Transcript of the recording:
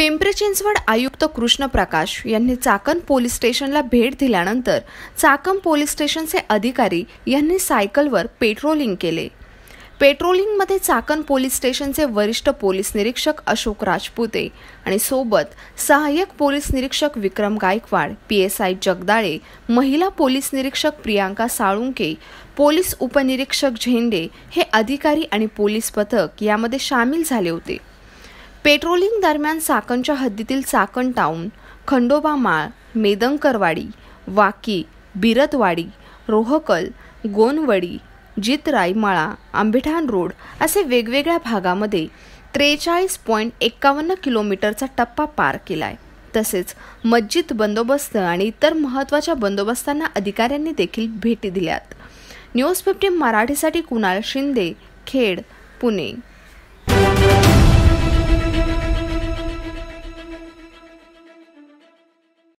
पिंपरी चिंचवड आयुक्त कृष्ण प्रकाश यांनी चाकण पोलीस स्टेशनला भेट दिल्यानंतर चाकण पोलीस स्टेशनचे अधिकारी यांनी सायकलवर पेट्रोलिंग केले पेट्रोलिंगमध्ये चाकण पोलीस स्टेशनचे वरिष्ठ पोलीस निरीक्षक अशोक राजपुते आणि सोबत सहाय्यक पोलीस निरीक्षक Vikram Gaikwad P S I Jagdale महिला पोलीस निरीक्षक प्रियांका साळुंके पोलीस उपनिरीक्षक झेंडे हे अधिकारी आणि पोलीस पथक यामध्ये सामील झाले होते पेट्रोलिंग दरम्यान चाकणच्या हद्दीतील चाकण टाऊन खंडोबा माळ मेदंकरवाडी वाकी बिरतवाडी रोहकल गोनवडी माळा आंबेठाण रोड असे वेगवेगळ्या भागामध्ये त्रेचाळीस पॉईंट एक्कावन्न किलोमीटरचा टप्पा पार केला आहे तसेच मस्जिद बंदोबस्त आणि इतर महत्त्वाच्या बंदोबस्तांना अधिकाऱ्यांनी देखील भेटी दिल्यात न्यूज फिफ्टीन मराठीसाठी कुणाल शिंदे खेड पुणे